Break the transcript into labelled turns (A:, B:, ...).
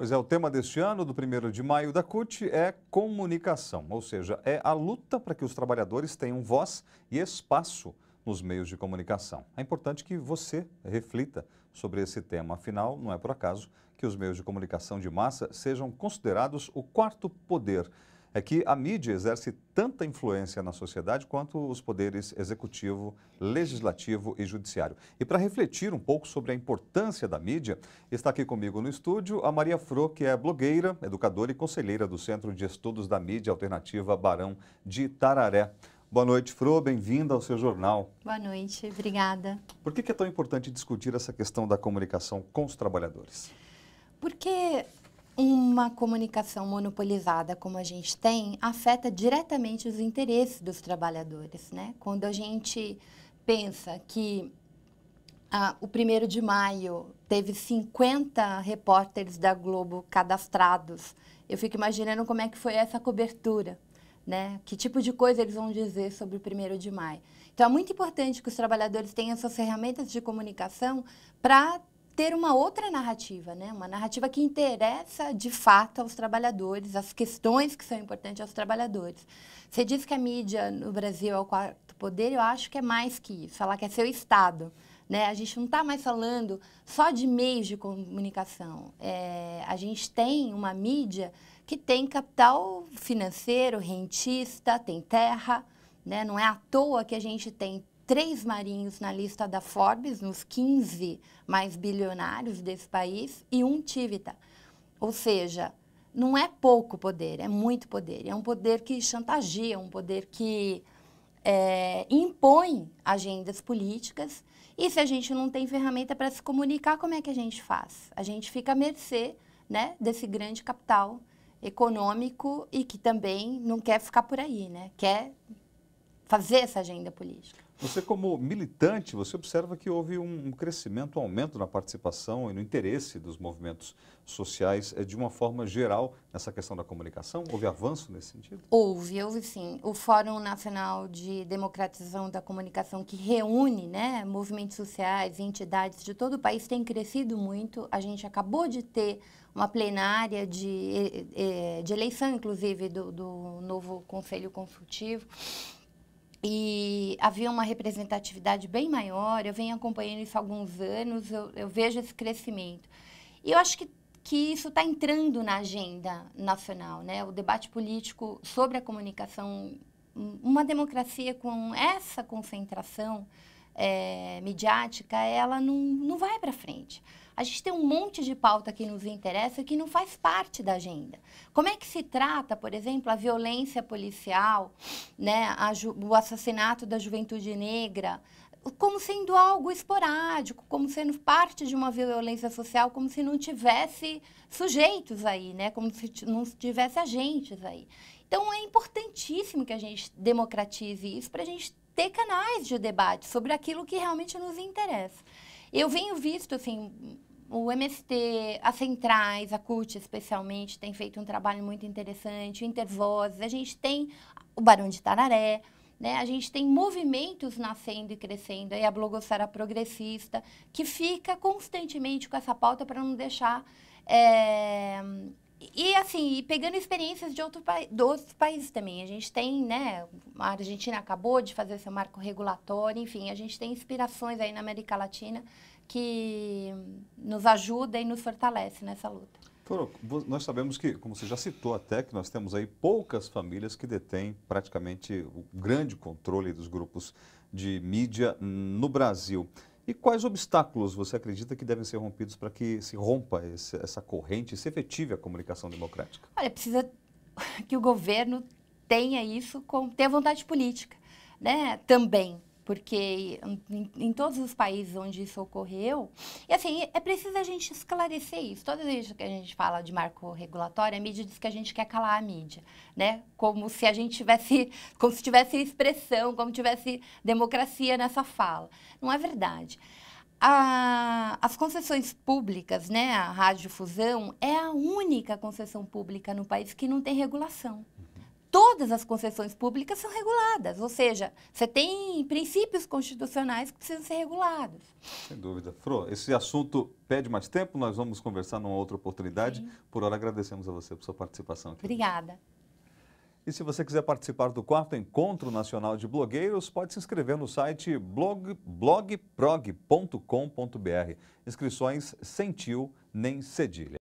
A: Pois é, o tema deste ano, do 1 de maio, da CUT é comunicação, ou seja, é a luta para que os trabalhadores tenham voz e espaço nos meios de comunicação. É importante que você reflita sobre esse tema, afinal, não é por acaso que os meios de comunicação de massa sejam considerados o quarto poder é que a mídia exerce tanta influência na sociedade quanto os poderes executivo, legislativo e judiciário. E para refletir um pouco sobre a importância da mídia, está aqui comigo no estúdio a Maria Fro, que é blogueira, educadora e conselheira do Centro de Estudos da Mídia Alternativa Barão de Tararé. Boa noite, Fro. Bem-vinda ao seu jornal.
B: Boa noite, obrigada.
A: Por que é tão importante discutir essa questão da comunicação com os trabalhadores?
B: Porque uma comunicação monopolizada como a gente tem afeta diretamente os interesses dos trabalhadores, né? Quando a gente pensa que ah, o primeiro de maio teve 50 repórteres da Globo cadastrados, eu fico imaginando como é que foi essa cobertura, né? Que tipo de coisa eles vão dizer sobre o primeiro de maio? Então é muito importante que os trabalhadores tenham essas ferramentas de comunicação para ter uma outra narrativa, né? uma narrativa que interessa de fato aos trabalhadores, as questões que são importantes aos trabalhadores. Você diz que a mídia no Brasil é o quarto poder, eu acho que é mais que isso, ela quer é ser o Estado. Né? A gente não está mais falando só de meios de comunicação. É, a gente tem uma mídia que tem capital financeiro, rentista, tem terra. Né? Não é à toa que a gente tem três marinhos na lista da Forbes, nos 15 mais bilionários desse país, e um Tivita. Ou seja, não é pouco poder, é muito poder. É um poder que chantageia, um poder que é, impõe agendas políticas. E se a gente não tem ferramenta para se comunicar, como é que a gente faz? A gente fica à mercê né, desse grande capital econômico e que também não quer ficar por aí, né? Quer fazer essa agenda política.
A: Você, como militante, você observa que houve um crescimento, um aumento na participação e no interesse dos movimentos sociais eh, de uma forma geral nessa questão da comunicação? Houve avanço nesse sentido?
B: Houve, houve sim. O Fórum Nacional de Democratização da Comunicação, que reúne né, movimentos sociais, e entidades de todo o país, tem crescido muito. A gente acabou de ter uma plenária de, eh, eh, de eleição, inclusive, do, do novo Conselho Consultivo e havia uma representatividade bem maior. Eu venho acompanhando isso há alguns anos, eu, eu vejo esse crescimento. E eu acho que, que isso está entrando na agenda nacional, né? O debate político sobre a comunicação, uma democracia com essa concentração é, midiática, ela não, não vai para a gente tem um monte de pauta que nos interessa que não faz parte da agenda. Como é que se trata, por exemplo, a violência policial, né, o assassinato da juventude negra, como sendo algo esporádico, como sendo parte de uma violência social, como se não tivesse sujeitos aí, né? Como se não tivesse agentes aí. Então é importantíssimo que a gente democratize isso para a gente ter canais de debate sobre aquilo que realmente nos interessa. Eu venho visto assim o MST, as centrais, a CUT especialmente, tem feito um trabalho muito interessante, o Intervozes, a gente tem o Barão de Tararé, né? A gente tem movimentos nascendo e crescendo, aí a blogosfera progressista, que fica constantemente com essa pauta para não deixar. É... E assim, pegando experiências de, outro pa... de outros países também. A gente tem, né? A Argentina acabou de fazer seu marco regulatório, enfim, a gente tem inspirações aí na América Latina que nos ajuda e nos fortalece nessa
A: luta. Toro, nós sabemos que, como você já citou até, que nós temos aí poucas famílias que detêm praticamente o grande controle dos grupos de mídia no Brasil. E quais obstáculos você acredita que devem ser rompidos para que se rompa esse, essa corrente e se efetive a comunicação democrática?
B: Olha, precisa que o governo tenha isso, com, tenha vontade política, né? Também porque em, em, todos os países onde isso ocorreu, e assim, é preciso a gente esclarecer isso. Toda vez que a gente fala de marco regulatório, a mídia diz que a gente quer calar a mídia, né? Como se a gente tivesse, como se tivesse expressão, como tivesse democracia nessa fala. Não é verdade. A, as concessões públicas, né, a radiodifusão, é a única concessão pública no país que não tem regulação todas as concessões públicas são reguladas, ou seja, você tem princípios constitucionais que precisam ser regulados.
A: Sem dúvida. Fro, esse assunto pede mais tempo, nós vamos conversar numa outra oportunidade. Sim. Por hora, agradecemos a você por sua participação aqui. Obrigada. E se você quiser participar do quarto Encontro Nacional de Blogueiros, pode se inscrever no site blog, blogprog.com.br. Inscrições sem tio nem cedilha.